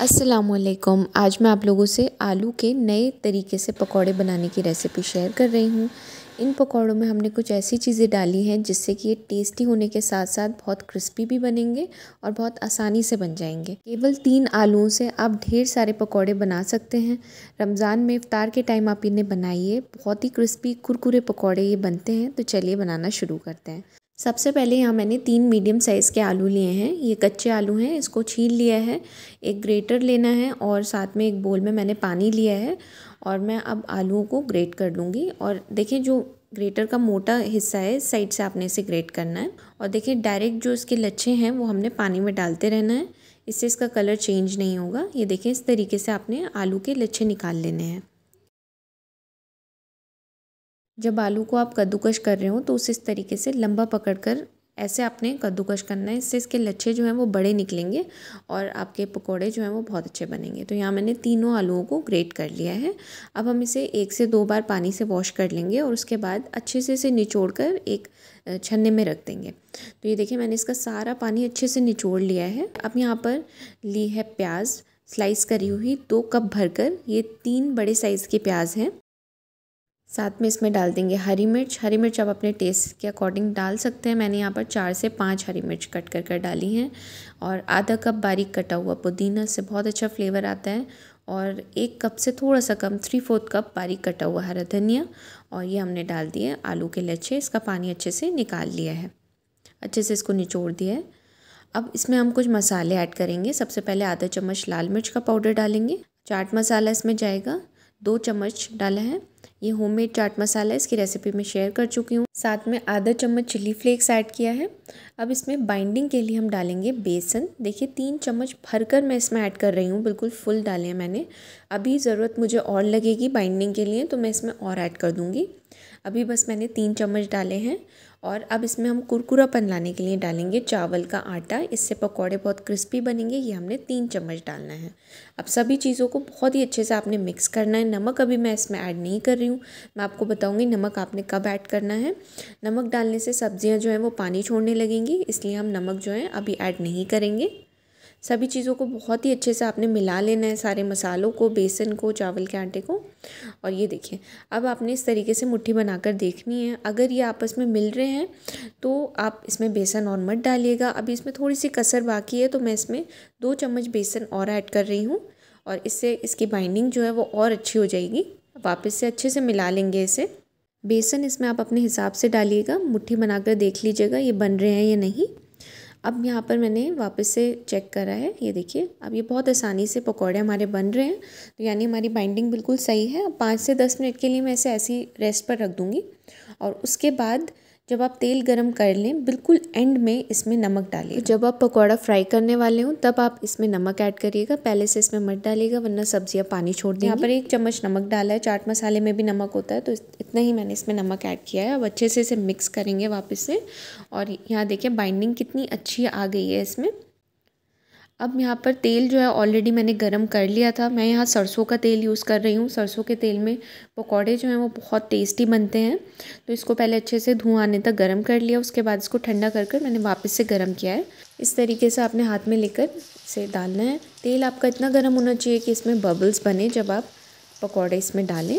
असलकुम आज मैं आप लोगों से आलू के नए तरीके से पकौड़े बनाने की रेसिपी शेयर कर रही हूँ इन पकौड़ों में हमने कुछ ऐसी चीज़ें डाली हैं जिससे कि ये टेस्टी होने के साथ साथ बहुत क्रिस्पी भी बनेंगे और बहुत आसानी से बन जाएंगे केवल तीन आलूओं से आप ढेर सारे पकौड़े बना सकते हैं रमज़ान में इफ़ार के टाइम आप इन्हें बनाइए बहुत ही क्रिस्पी कुरकुरे पकौड़े ये बनते हैं तो चलिए बनाना शुरू करते हैं सबसे पहले यहाँ मैंने तीन मीडियम साइज़ के आलू लिए हैं ये कच्चे आलू हैं इसको छील लिया है एक ग्रेटर लेना है और साथ में एक बोल में मैंने पानी लिया है और मैं अब आलूओं को ग्रेट कर लूँगी और देखिए जो ग्रेटर का मोटा हिस्सा है साइड से आपने इसे ग्रेट करना है और देखिए डायरेक्ट जो इसके लच्छे हैं वो हमने पानी में डालते रहना है इससे इसका कलर चेंज नहीं होगा ये देखिए इस तरीके से आपने आलू के लच्छे निकाल लेने हैं जब आलू को आप कद्दूकश कर रहे हो तो उसे इस तरीके से लंबा पकड़ कर ऐसे आपने कद्दूकश करना है इससे इसके लच्छे जो हैं वो बड़े निकलेंगे और आपके पकोड़े जो हैं वो बहुत अच्छे बनेंगे तो यहाँ मैंने तीनों आलूओं को ग्रेट कर लिया है अब हम इसे एक से दो बार पानी से वॉश कर लेंगे और उसके बाद अच्छे से इसे निचोड़ कर एक छन्ने में रख देंगे तो ये देखिए मैंने इसका सारा पानी अच्छे से निचोड़ लिया है अब यहाँ पर ली है प्याज स्लाइस करी हुई दो कप भरकर ये तीन बड़े साइज़ के प्याज हैं साथ में इसमें डाल देंगे हरी मिर्च हरी मिर्च आप अपने टेस्ट के अकॉर्डिंग डाल सकते हैं मैंने यहाँ पर चार से पाँच हरी मिर्च कट कर कर डाली हैं और आधा कप बारीक कटा हुआ पुदीना से बहुत अच्छा फ्लेवर आता है और एक कप से थोड़ा सा कम थ्री फोर्थ कप बारीक कटा हुआ हरा धनिया और ये हमने डाल दिए आलू के लच्छे इसका पानी अच्छे से निकाल लिया है अच्छे से इसको निचोड़ दिया है अब इसमें हम कुछ मसाले ऐड करेंगे सबसे पहले आधा चम्मच लाल मिर्च का पाउडर डालेंगे चाट मसाला इसमें जाएगा दो चम्मच डाला है ये होममेड चाट मसाला है इसकी रेसिपी मैं शेयर कर चुकी हूँ साथ में आधा चम्मच चिली फ्लेक्स ऐड किया है अब इसमें बाइंडिंग के लिए हम डालेंगे बेसन देखिए तीन चम्मच भरकर मैं इसमें ऐड कर रही हूँ बिल्कुल फुल डाले हैं मैंने अभी ज़रूरत मुझे और लगेगी बाइंडिंग के लिए तो मैं इसमें और ऐड कर दूँगी अभी बस मैंने तीन चम्मच डाले हैं और अब इसमें हम कुरकुरापन लाने के लिए डालेंगे चावल का आटा इससे पकौड़े बहुत क्रिस्पी बनेंगे ये हमने तीन चम्मच डालना है अब सभी चीज़ों को बहुत ही अच्छे से आपने मिक्स करना है नमक अभी मैं इसमें ऐड नहीं कर रही हूँ मैं आपको बताऊँगी नमक आपने कब ऐड करना है नमक डालने से सब्ज़ियाँ जो हैं वो पानी छोड़ने लगेंगी इसलिए हम नमक जो है अभी ऐड नहीं करेंगे सभी चीज़ों को बहुत ही अच्छे से आपने मिला लेना है सारे मसालों को बेसन को चावल के आटे को और ये देखिए अब आपने इस तरीके से मुट्ठी बनाकर देखनी है अगर ये आपस में मिल रहे हैं तो आप इसमें बेसन और मत डालिएगा अभी इसमें थोड़ी सी कसर बाकी है तो मैं इसमें दो चम्मच बेसन और ऐड कर रही हूँ और इससे इसकी बाइंडिंग जो है वो और अच्छी हो जाएगी वापस से अच्छे से मिला लेंगे इसे बेसन इसमें आप अपने हिसाब से डालिएगा मुट्ठी बनाकर देख लीजिएगा ये बन रहे हैं या नहीं अब यहाँ पर मैंने वापस से चेक करा है ये देखिए अब ये बहुत आसानी से पकौड़े हमारे बन रहे हैं तो यानी हमारी बाइंडिंग बिल्कुल सही है अब पाँच से दस मिनट के लिए मैं इसे ऐसी रेस्ट पर रख दूँगी और उसके बाद जब आप तेल गरम कर लें बिल्कुल एंड में इसमें नमक डालिए जब आप पकौड़ा फ्राई करने वाले हों तब आप इसमें नमक ऐड करिएगा पहले से इसमें मत डालिएगा वरना सब्जियाँ पानी छोड़ दें यहाँ पर एक चम्मच नमक डाला है चाट मसाले में भी नमक होता है तो इतना ही मैंने इसमें नमक ऐड किया है अब अच्छे से इसे मिक्स करेंगे वापस से और यहाँ देखिए बाइंडिंग कितनी अच्छी आ गई है इसमें अब यहाँ पर तेल जो है ऑलरेडी मैंने गरम कर लिया था मैं यहाँ सरसों का तेल यूज़ कर रही हूँ सरसों के तेल में पकौड़े जो हैं वो बहुत टेस्टी बनते हैं तो इसको पहले अच्छे से धुआं आने तक गरम कर लिया उसके बाद इसको ठंडा कर कर मैंने वापस से गरम किया है इस तरीके से आपने हाथ में लेकर इसे डालना है तेल आपका इतना गर्म होना चाहिए कि इसमें बबल्स बने जब आप पकौड़े इसमें डालें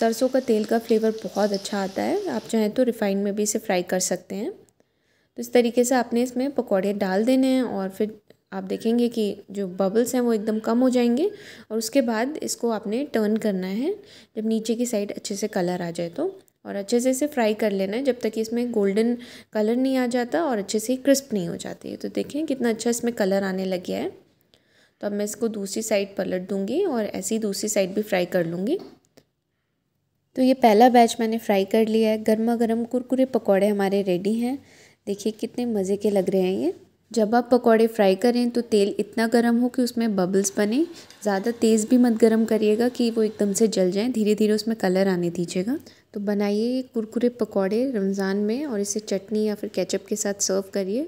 सरसों का तेल का फ्लेवर बहुत अच्छा आता है आप चाहें तो रिफाइंड में भी इसे फ्राई कर सकते हैं तो इस तरीके से आपने इसमें पकौड़े डाल देने हैं और फिर आप देखेंगे कि जो बबल्स हैं वो एकदम कम हो जाएंगे और उसके बाद इसको आपने टर्न करना है जब नीचे की साइड अच्छे से कलर आ जाए तो और अच्छे से इसे फ्राई कर लेना है जब तक इसमें गोल्डन कलर नहीं आ जाता और अच्छे से क्रिस्प नहीं हो जाती है तो देखें कितना अच्छा इसमें कलर आने लग गया है तो अब मैं इसको दूसरी साइड पलट दूँगी और ऐसी दूसरी साइड भी फ्राई कर लूँगी तो ये पहला बैच मैंने फ्राई कर लिया है गर्मा गर्म कुरकुरे पकौड़े हमारे रेडी हैं देखिए कितने मज़े के लग रहे हैं ये जब आप पकौड़े फ्राई करें तो तेल इतना गर्म हो कि उसमें बबल्स बने ज़्यादा तेज़ भी मत गर्म करिएगा कि वो एकदम से जल जाएं धीरे धीरे उसमें कलर आने दीजिएगा तो बनाइए ये कुरकुरे पकौड़े रमज़ान में और इसे चटनी या फिर केचप के साथ सर्व करिए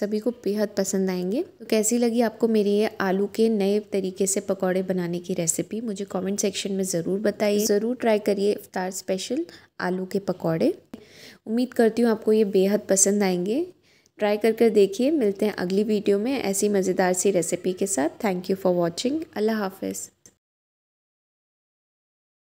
सभी को बेहद पसंद आएंगे तो कैसी लगी आपको मेरी ये आलू के नए तरीके से पकौड़े बनाने की रेसिपी मुझे कमेंट सेक्शन में ज़रूर बताइए तो ज़रूर ट्राई करिए इफ्तार स्पेशल आलू के पकौड़े उम्मीद करती हूँ आपको ये बेहद पसंद आएंगे ट्राई कर कर देखिए मिलते हैं अगली वीडियो में ऐसी मज़ेदार सी रेसिपी के साथ थैंक यू फॉर वॉचिंग अल्लाह हाफिज़